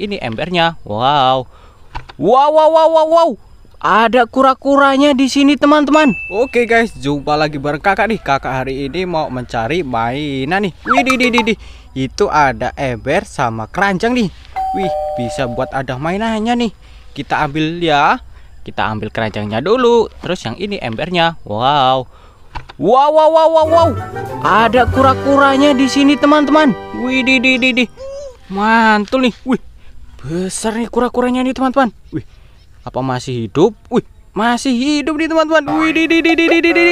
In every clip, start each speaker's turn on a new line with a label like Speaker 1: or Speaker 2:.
Speaker 1: ini embernya. Wow. Wow wow wow wow wow. Ada kura-kuranya di sini teman-teman. Oke guys, jumpa lagi bareng kakak nih. Kakak hari ini mau mencari mainan nih. Wih, di, di, di, di. itu ada ember sama keranjang nih. Wih, bisa buat ada mainannya nih. Kita ambil ya. Kita ambil keranjangnya dulu. Terus yang ini embernya. Wow. Wow, wow, wow, wow, wow. Ada kura-kuranya di sini teman-teman. Wih, di, di, di, di. Mantul nih. Wih, Besar nih kura-kuranya nih teman-teman. Wih, apa masih hidup? Wih, masih hidup nih teman-teman. Wih, di, di, di, di, di, di, di.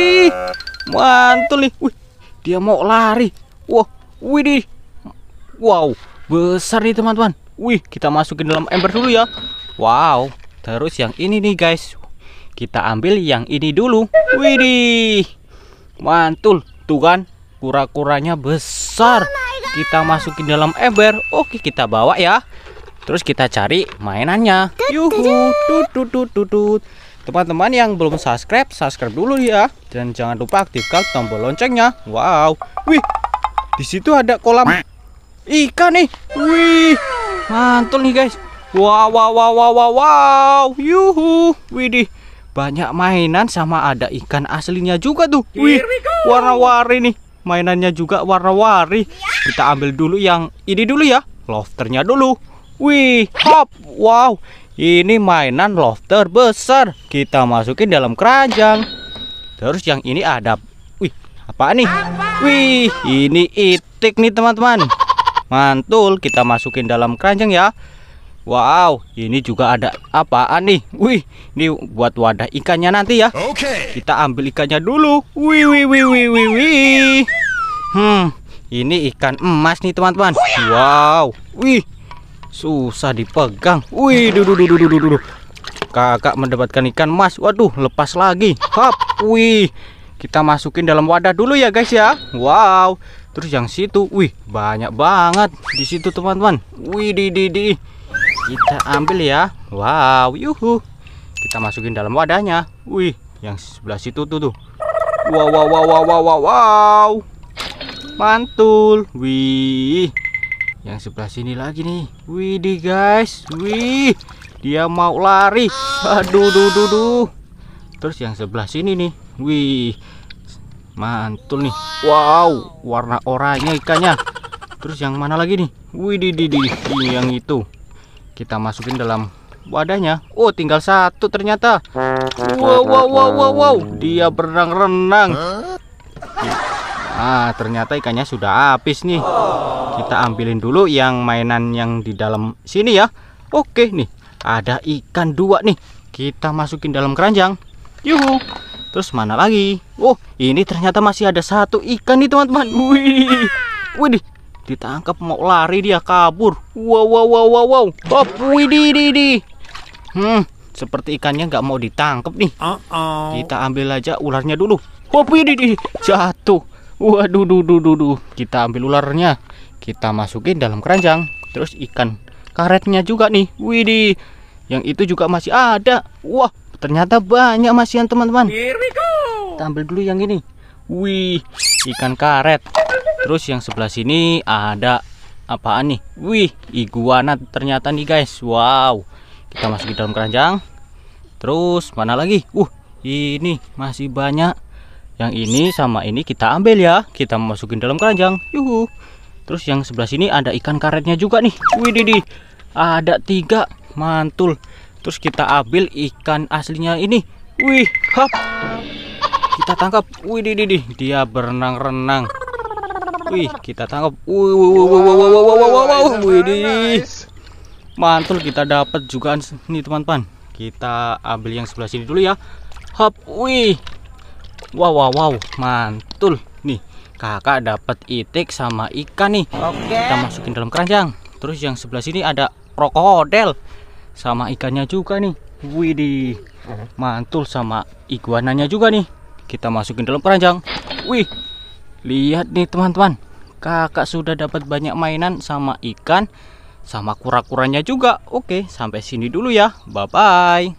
Speaker 1: Mantul nih. Wih, dia mau lari. Wah, wow. wih di. Wow, besar nih teman-teman. Wih, kita masukin dalam ember dulu ya. Wow, terus yang ini nih guys. Kita ambil yang ini dulu. Wih di. Mantul. Tuh kan, kura-kuranya besar. Kita masukin dalam ember. Oke, kita bawa ya. Terus kita cari mainannya. Yuhu, tut Teman-teman yang belum subscribe, subscribe dulu ya. Dan jangan lupa aktifkan tombol loncengnya. Wow. Wih. Di situ ada kolam ikan nih. Wih. Mantul nih, guys. Wow, wow, wow, wow, wow, wow. Yuhu. Widih. Banyak mainan sama ada ikan aslinya juga tuh. Wih. Warna-warni nih. Mainannya juga warna-warni. Iya. Kita ambil dulu yang ini dulu ya. Lofternya dulu. Wih, hop. Wow, ini mainan lobster besar. Kita masukin dalam keranjang. Terus yang ini ada Wih, apa nih? Wih, ini itik nih teman-teman. Mantul, kita masukin dalam keranjang ya. Wow, ini juga ada apaan nih? Wih, ini buat wadah ikannya nanti ya. Oke. Kita ambil ikannya dulu. Wih, wih, wih, wih, wih, wih. Hmm, ini ikan emas nih teman-teman. Wow, wih, Susah dipegang. Wih, duh, duh, duh, duh, Kakak mendapatkan ikan mas. Waduh, lepas lagi. Hap. Wih. Kita masukin dalam wadah dulu ya, guys ya. Wow. Terus yang situ, wih, banyak banget di situ, teman-teman. Wih, di di di. Kita ambil ya. Wow, yuhu. Kita masukin dalam wadahnya. Wih, yang sebelah situ tuh tuh. Wow, wow, wow, wow, wow, wow. Mantul. Wih. Yang sebelah sini lagi nih. widih guys. Wih. Dia mau lari. Aduh duh duh duh. Terus yang sebelah sini nih. Wih. Mantul nih. Wow, warna oranye ikannya. Terus yang mana lagi nih? Wih di di yang itu. Kita masukin dalam wadahnya. Oh, tinggal satu ternyata. Wow wow wow wow wow. Dia berenang-renang ah ternyata ikannya sudah habis nih kita ambilin dulu yang mainan yang di dalam sini ya oke nih ada ikan dua nih kita masukin dalam keranjang yuhu terus mana lagi oh ini ternyata masih ada satu ikan nih teman-teman wih wih ditangkap mau lari dia kabur wow wow wow wow wow hop wih di di di hmm seperti ikannya nggak mau ditangkap nih. Uh Kita ambil aja ularnya dulu. Hopi di jatuh. Waduh, duh, duh, duh, duh. Kita ambil ularnya. Kita masukin dalam keranjang. Terus ikan karetnya juga nih. Widih. Yang itu juga masih ada. Wah, ternyata banyak masihan teman-teman. Kita ambil dulu yang ini. Wih, ikan karet. Terus yang sebelah sini ada apaan nih? Wih, iguana ternyata nih guys. Wow. Kita masukin dalam keranjang. Terus mana lagi? Uh, ini masih banyak yang ini sama ini kita ambil ya kita masukin dalam keranjang yuhu terus yang sebelah sini ada ikan karetnya juga nih Wih, Didi. ada tiga mantul terus kita ambil ikan aslinya ini wih hop. kita tangkap Wih, widih dia berenang-renang wih kita tangkap wih wih wih wih wih wih wih wih wih wih mantul kita dapat juga nih teman-teman kita ambil yang sebelah sini dulu ya hap wih wow wow wow mantul nih kakak dapat itik sama ikan nih oke kita masukin dalam keranjang terus yang sebelah sini ada krokodil sama ikannya juga nih widih mantul sama iguananya juga nih kita masukin dalam keranjang wih lihat nih teman-teman kakak sudah dapat banyak mainan sama ikan sama kura-kuranya juga oke sampai sini dulu ya bye bye